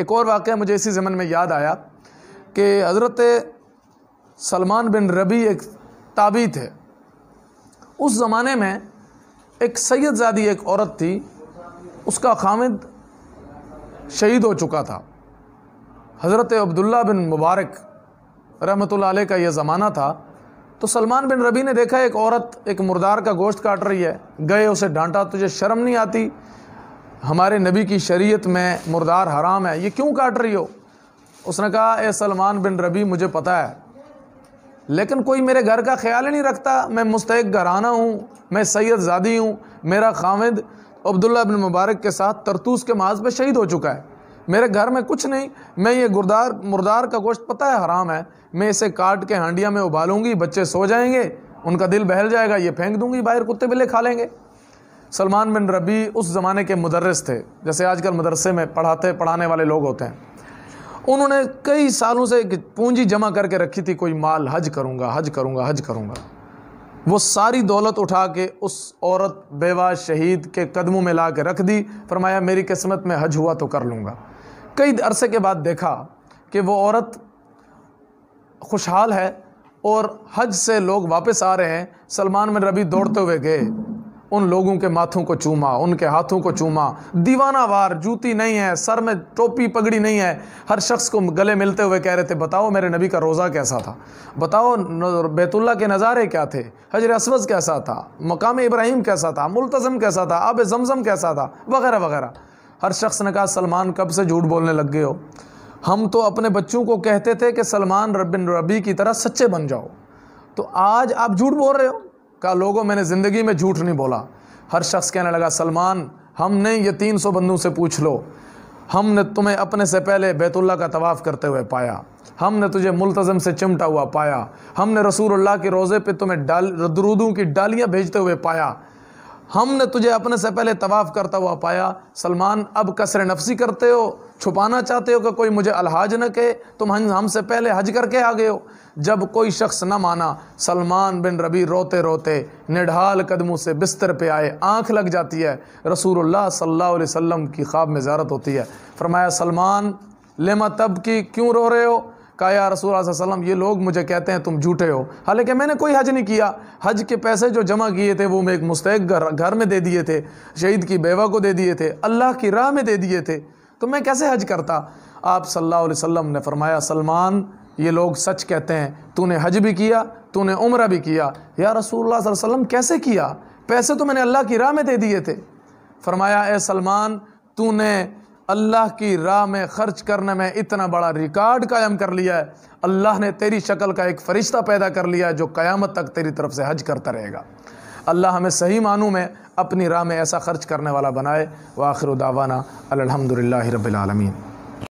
एक और वाक़ मुझे इसी ज़मन में याद आया कि हज़रत सलमान बिन रबी एक ताबी थे उस ज़माने में एक सैदजादी एक औरत थी उसका खामिद शहीद हो चुका था हज़रत अब्दुल्ला बिन मुबारक रहमत ला का यह ज़माना था तो सलमान बिन रबी ने देखा एक औरत एक मुर्दार का गोश्त काट रही है गए उसे डांटा तुझे शर्म नहीं आती हमारे नबी की शरीयत में मुर्दार हराम है ये क्यों काट रही हो उसने कहा ए सलमान बिन रबी मुझे पता है लेकिन कोई मेरे घर का ख्याल ही नहीं रखता मैं मुस्तक घराना हूँ मैं सैयद जादी हूँ मेरा खामिद अब्दुल्ला बिन मुबारक के साथ तरतूस के माज पर शहीद हो चुका है मेरे घर में कुछ नहीं मैं ये गुरदार मुर्दार का गोश्त पता है हराम है मैं इसे काट के हांडिया में उबालूंगी बच्चे सो जाएंगे उनका दिल बहल जाएगा ये फेंक दूंगी बाहर कुत्ते बिल्ले खा लेंगे सलमान बिन रबी उस ज़माने के मदरस थे जैसे आजकल मदरसे में पढ़ाते पढ़ाने वाले लोग होते हैं उन्होंने कई सालों से एक पूंजी जमा करके रखी थी कोई माल हज करूँगा हज करूँगा हज करूँगा वो सारी दौलत उठा के उस औरत बेवा शहीद के कदमों में ला के रख दी फरमाया मेरी किस्मत में हज हुआ तो कर लूँगा कई अरसे के बाद देखा कि वो औरत खुशहाल है और हज से लोग वापस आ रहे हैं सलमान में रबी दौड़ते हुए गए उन लोगों के माथों को चूमा उनके हाथों को चूमा दीवाना वार जूती नहीं है सर में टोपी पगड़ी नहीं है हर शख्स को गले मिलते हुए कह रहे थे बताओ मेरे नबी का रोज़ा कैसा था बताओ बैतुल्ला के नज़ारे क्या थे हजर असवज कैसा था मकाम इब्राहिम कैसा था मुलतज़म कैसा था आब जमज़म कैसा था वगैरह वगैरह हर शख्स ने कहा सलमान कब से झूठ बोलने लग गए हो हम तो अपने बच्चों को कहते थे कि सलमान रबिन रबी की तरह सच्चे बन जाओ तो आज आप झूठ बोल रहे हो कहा लोगों मैंने ज़िंदगी में झूठ नहीं बोला हर शख्स कहने लगा सलमान हमने ये तीन सौ बंदों से पूछ लो हमने तुम्हें अपने से पहले बैतुल्ला का तवाफ़ करते हुए पाया हमने तुझे मुलतज़म से चिमटा हुआ पाया हमने अल्लाह के रोज़े पे तुम्हें डाल दरूदों की डालियाँ भेजते हुए पाया हमने तुझे अपने से पहले तवाफ़ करता हुआ पाया सलमान अब कसर नफसी करते हो छुपाना चाहते हो कि कोई मुझे अलहाज न कहे तुम हमसे पहले हज करके आ गए हो जब कोई शख्स न माना सलमान बिन रबी रोते रोते निढाल कदमों से बिस्तर पे आए आंख लग जाती है रसूलुल्लाह सल्लल्लाहु अलैहि वसल्लम की ख्वाब में ज्यारत होती है फरमाया सलमान लेमा तब की क्यों रो रहे हो कहा या रसूल वसल्लम ये लोग मुझे कहते हैं तुम झूठे हो हालांकि मैंने कोई हज नहीं किया हज के पैसे जो जमा किए थे वो मैं एक मुस्तैक घर घर में दे दिए थे शहीद की बेवा को दे दिए थे अल्लाह की राह में दे दिए थे तो मैं कैसे हज करता आप सल्लल्लाहु अलैहि वसल्लम ने फरमाया सलमान ये लोग सच कहते हैं तूने हज भी किया तूने उम्र भी किया या रसूल वसल्लम कैसे किया पैसे तो मैंने अल्लाह की राह में दे दिए थे फरमाया ए सलमान तूने अल्लाह की राह में ख़र्च करने में इतना बड़ा रिकॉर्ड कायम कर लिया है अल्लाह ने तेरी शक्ल का एक फ़रिश्ता पैदा कर लिया है जो क़यामत तक तेरी तरफ से हज करता रहेगा अल्लाह हमें सही मानू में अपनी राह में ऐसा ख़र्च करने वाला बनाए व आखिर दावाना अलहमदिल्ला रबालमीन